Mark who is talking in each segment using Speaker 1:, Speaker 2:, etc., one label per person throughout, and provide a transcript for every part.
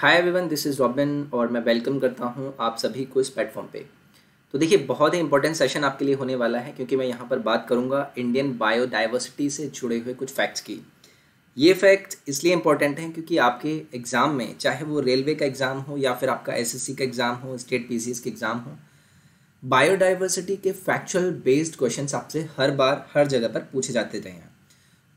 Speaker 1: hi everyone this is Robin और मैं welcome करता हूं आप सभी को इस प्लेटफॉर्म पे तो देखिए बहुत ही इंपॉर्टेंट सेशन आपके लिए होने वाला है क्योंकि मैं यहां पर बात करूंगा इंडियन बायोडाइवर्सिटी से जुड़े हुए कुछ फैक्ट्स की ये फैक्ट्स इसलिए इंपॉर्टेंट हैं क्योंकि आपके एग्ज़ाम में चाहे वो रेलवे का एग्ज़ाम हो या फिर आपका एस का एग्ज़ाम हो स्टेट पी सी एग्ज़ाम हो बायोडाइवर्सिटी के फैक्चुअल बेस्ड क्वेश्चन आपसे हर बार हर जगह पर पूछे जाते रहे हैं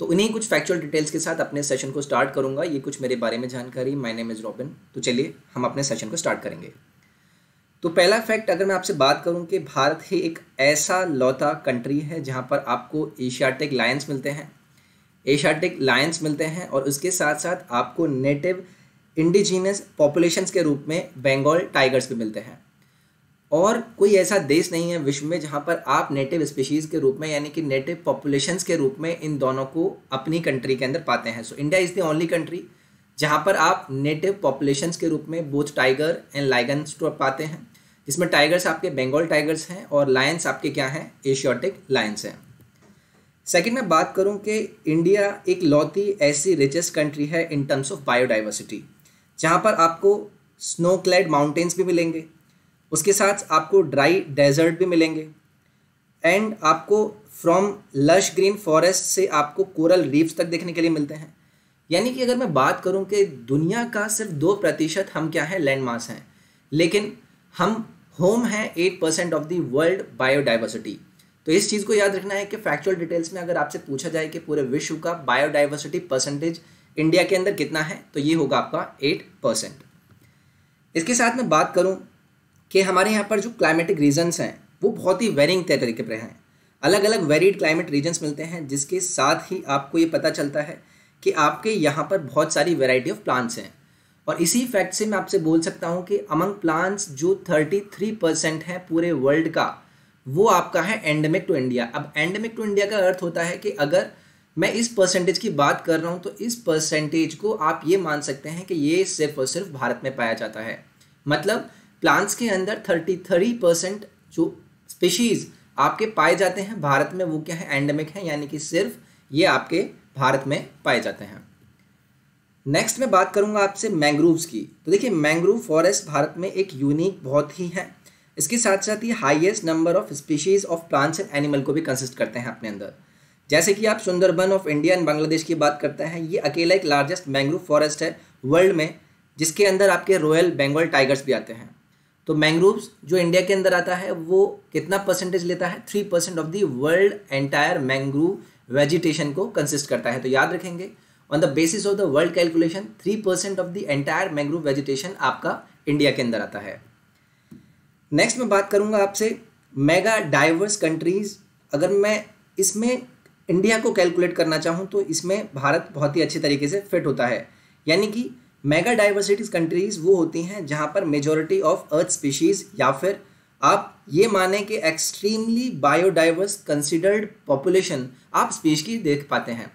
Speaker 1: तो इन्हीं कुछ फैक्चुअल डिटेल्स के साथ अपने सेशन को स्टार्ट करूंगा ये कुछ मेरे बारे में जानकारी माय नेम इज़ रॉबिन तो चलिए हम अपने सेशन को स्टार्ट करेंगे तो पहला फैक्ट अगर मैं आपसे बात करूं कि भारत ही एक ऐसा लौता कंट्री है जहां पर आपको एशियाटिक लायंस मिलते हैं एशियाटिक लायंस मिलते हैं और उसके साथ साथ आपको नेटिव इंडिजीनियस पॉपुलेशन के रूप में बंगाल टाइगर्स भी मिलते हैं और कोई ऐसा देश नहीं है विश्व में जहाँ पर आप नेटिव स्पीशीज़ के रूप में यानी कि नेटिव पॉपुलेशन के रूप में इन दोनों को अपनी कंट्री के अंदर पाते हैं so India is the only country जहाँ पर आप नेटिव पॉपुलेशंस के रूप में बोथ टाइगर एंड लाइगन्स को पाते हैं जिसमें टाइगर्स आपके बंगाल टाइगर्स हैं और लायंस आपके क्या हैं एशियाटिक लायंस हैं सेकेंड मैं बात करूं कि इंडिया एक लौती ऐसी रिचेस्ट कंट्री है इन टर्म्स ऑफ बायोडाइवर्सिटी जहां पर आपको स्नो क्लैड माउंटेन्स भी मिलेंगे उसके साथ आपको ड्राई डेजर्ट भी मिलेंगे एंड आपको फ्रॉम लश ग्रीन फॉरेस्ट से आपको कोरल रीफ्स तक देखने के लिए मिलते हैं यानी कि अगर मैं बात करूं कि दुनिया का सिर्फ दो प्रतिशत हम क्या है लैंड मास हैं लेकिन हम होम हैं eight percent of the world biodiversity तो इस चीज़ को याद रखना है कि फैक्चुअल डिटेल्स में अगर आपसे पूछा जाए कि पूरे विश्व का बायोडाइवर्सिटी परसेंटेज इंडिया के अंदर कितना है तो ये होगा आपका एट परसेंट इसके साथ मैं बात करूँ कि हमारे यहाँ पर जो क्लाइमेटिक रीजन्स हैं वो बहुत ही वेरिंग तरीके पर हैं अलग अलग वेरीड क्लाइमेट रीजन्स मिलते हैं जिसके साथ ही आपको ये पता चलता है कि आपके यहाँ पर बहुत सारी वेराइटी ऑफ प्लांट्स हैं और इसी फैक्ट से मैं आपसे बोल सकता हूँ कि अमंग प्लांट्स जो थर्टी थ्री परसेंट है पूरे वर्ल्ड का वो आपका है एंडमिक टू इंडिया अब एंडमिक टू इंडिया का अर्थ होता है कि अगर मैं इस परसेंटेज की बात कर रहा हूँ तो इस परसेंटेज को आप ये मान सकते हैं कि ये सिर्फ और सिर्फ भारत में पाया जाता है मतलब प्लांट्स के अंदर थर्टी थ्री परसेंट जो स्पीशीज़ आपके पाए जाते हैं भारत में वो क्या है एंडेमिक है यानी कि सिर्फ ये आपके भारत में पाए जाते हैं नेक्स्ट मैं बात करूंगा आपसे मैंग्रोव्स की तो देखिए मैंग्रोव फॉरेस्ट भारत में एक यूनिक बहुत ही है इसके साथ साथ ये highest number of species of plants and animal को भी कंसिस्ट करते हैं अपने अंदर जैसे कि आप Sundarban of India and Bangladesh की बात करते हैं ये अकेला एक लार्जेस्ट मैंग्रोव फॉरेस्ट है वर्ल्ड में जिसके अंदर आपके रॉयल बंगाल टाइगर्स भी आते हैं तो मैंग्रोव्स जो इंडिया के अंदर आता है वो कितना परसेंटेज लेता है three percent of the world entire mangrove vegetation को कंसिस्ट करता है तो याद रखेंगे on the basis of the world calculation three percent of the entire mangrove vegetation आपका इंडिया के अंदर आता है नेक्स्ट मैं बात करूंगा आपसे मेगा डाइवर्स कंट्रीज अगर मैं इसमें इंडिया को कैलकुलेट करना चाहूँ तो इसमें भारत बहुत ही अच्छे तरीके से फिट होता है यानी कि मेगा डाइवर्सिटीज कंट्रीज वो होती हैं जहाँ पर मेजोरिटी ऑफ अर्थ स्पीशीज़ या फिर आप ये माने कि एक्सट्रीमली बायोडाइवर्स कंसिडर्ड पॉपुलेशन आप स्पीच की देख पाते हैं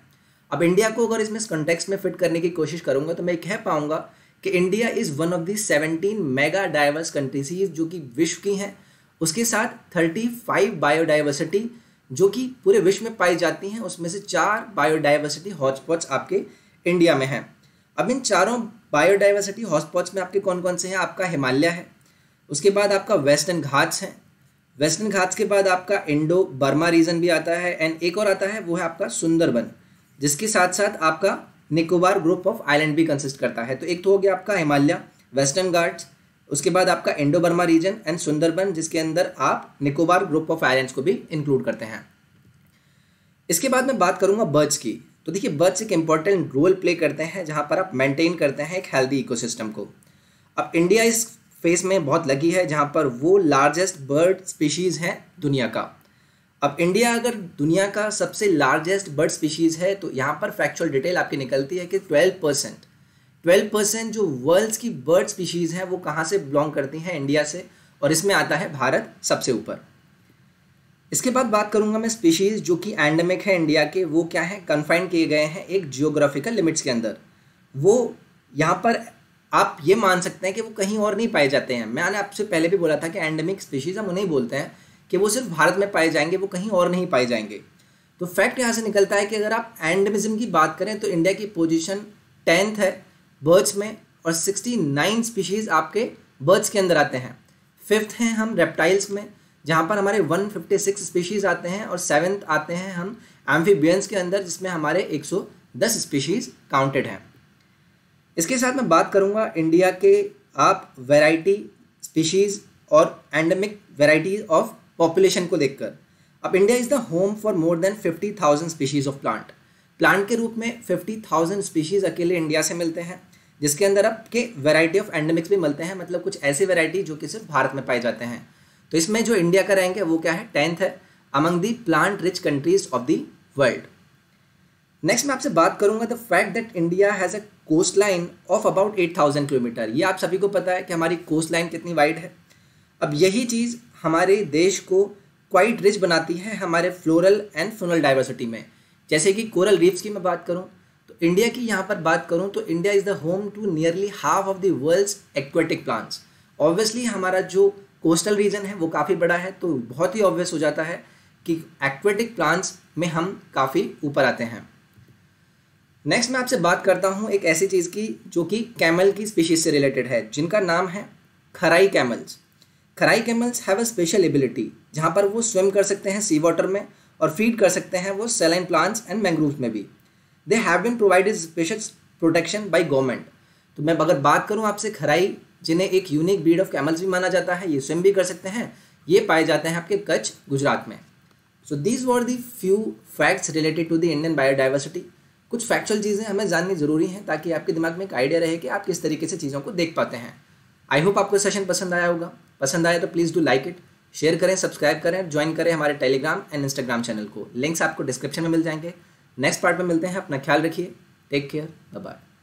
Speaker 1: अब इंडिया को अगर इसमें इस कॉन्टेक्स्ट में फिट करने की कोशिश करूँगा तो मैं कह पाऊँगा कि India is one of the seventeen mega diverse countries जो कि विश्व की हैं उसके साथ थर्टी फाइव बायोडाइवर्सिटी जो कि पूरे विश्व में पाई जाती हैं उसमें से चार बायोडाइवर्सिटी हॉटस्पॉट्स आपके इंडिया में हैं अब इन चारों बायोडाइवर्सिटी हॉटस्पॉट्स में आपके कौन कौन से हैं आपका हिमालय है उसके बाद आपका वेस्टर्न घाट्स हैं वेस्टर्न घाट्स के बाद आपका इंडो बर्मा रीजन भी आता है एंड एक और आता है वो है आपका सुंदरबन जिसके साथ साथ आपका निकोबार ग्रुप ऑफ आइलैंड भी कंसिस्ट करता है तो एक तो हो गया आपका हिमालय वेस्टर्न घाट्स उसके बाद आपका Indo Burma region and Sundarban जिसके अंदर आप निकोबार ग्रुप ऑफ आइलैंड्स को भी इंक्लूड करते हैं इसके बाद मैं बात करूंगा बर्ड्स की तो देखिए बर्ड्स एक इम्पॉर्टेंट रोल प्ले करते हैं जहाँ पर आप मेंटेन करते हैं एक हेल्दी इकोसिस्टम को अब इंडिया इस फेस में बहुत लगी है जहाँ पर वो लार्जेस्ट बर्ड स्पीशीज़ हैं दुनिया का अब इंडिया अगर दुनिया का सबसे लार्जेस्ट बर्ड स्पीशीज़ है तो यहाँ पर फैक्चुअल डिटेल आपकी निकलती है कि ट्वेल्व परसेंट ट्वेल्व परसेंट जो वर्ल्ड्स की बर्ड स्पीशीज़ हैं वो कहाँ से बिलोंग करती हैं इंडिया से और इसमें आता है भारत सबसे ऊपर इसके बाद बात करूंगा मैं स्पीशीज़ जो कि एंडेमिक है इंडिया के वो क्या है कन्फाइंड किए गए हैं एक जियोग्राफिकल लिमिट्स के अंदर वो यहाँ पर आप ये मान सकते हैं कि वो कहीं और नहीं पाए जाते हैं मैंने आपसे पहले भी बोला था कि एंडेमिक स्पीशीज़ हम उन्हें बोलते हैं कि वो सिर्फ भारत में पाए जाएंगे वो कहीं और नहीं पाए जाएंगे तो फैक्ट यहाँ से निकलता है कि अगर आप एंडेमिज़म की बात करें तो इंडिया की पोजिशन टेंथ है बर्ड्स में और सिक्सटी नाइन स्पीशीज़ आपके बर्ड्स के अंदर आते हैं फिफ्थ हैं हम रेप्टाइल्स में जहाँ पर हमारे 156 स्पीशीज़ आते हैं और सेवन्थ आते हैं हम एम्फीबियंस के अंदर जिसमें हमारे 110 स्पीशीज़ काउंटेड हैं इसके साथ मैं बात करूँगा इंडिया के आप वैरायटी स्पीशीज़ और एंडमिक वैरायटी ऑफ पॉपुलेशन को देखकर अब India is the home for more than fifty thousand species of plant plant के रूप में फिफ्टी थाउजेंड स्पीशीज़ अकेले इंडिया से मिलते हैं जिसके अंदर आपके वैरायटी ऑफ एंडेमिक्स भी मिलते हैं मतलब कुछ ऐसी वैरायटी जो कि सिर्फ भारत में पाए जाते हैं तो इसमें जो इंडिया का रैंक है वो क्या है टेंथ है among the plant rich countries of the world next मैं आपसे बात करूंगा the fact that India has a coast line of about eight thousand kilometer ये आप सभी को पता है कि हमारी कोस्ट लाइन कितनी वाइड है अब यही चीज़ हमारे देश को क्वाइट रिच बनाती है हमारे फ्लोरल एंड फ्लोरल डाइवर्सिटी में जैसे कि कोरल रीफ्स की मैं बात करूँ तो इंडिया की यहाँ पर बात करूँ तो India is the home to nearly half of the world's aquatic plants obviously हमारा जो कोस्टल रीजन है वो काफ़ी बड़ा है तो बहुत ही ऑब्वियस हो जाता है कि एक्वेटिक प्लांट्स में हम काफ़ी ऊपर आते हैं नेक्स्ट मैं आपसे बात करता हूँ एक ऐसी चीज़ की जो कि कैमल की स्पीशीज से रिलेटेड है जिनका नाम है Kharai camels Kharai camels have a special ability जहाँ पर वो स्विम कर सकते हैं सी वाटर में और फीड कर सकते हैं वो सेलाइन प्लांट्स एंड मैंग्रोव में भी they have been provided special protection by government तो मैं अगर बात करूँ आपसे खराई जिन्हें एक यूनिक ब्रीड ऑफ कैमल्स भी माना जाता है ये स्विम भी कर सकते हैं ये पाए जाते हैं आपके कच्छ गुजरात में so these were the few facts related to the Indian biodiversity कुछ फैक्चुअल चीज़ें हमें जाननी ज़रूरी हैं ताकि आपके दिमाग में एक आइडिया रहे कि आप किस तरीके से चीज़ों को देख पाते हैं आई होप आपको सेशन पसंद आया होगा पसंद आया तो please do like it share करें सब्सक्राइब करें ज्वाइन करें हमारे टेलीग्राम एंड इंस्टाग्राम चैनल को लिंक्स आपको डिस्क्रिप्शन में मिल जाएंगे नेक्स्ट पार्ट में मिलते हैं अपना ख्याल रखिए टेक केयर बाय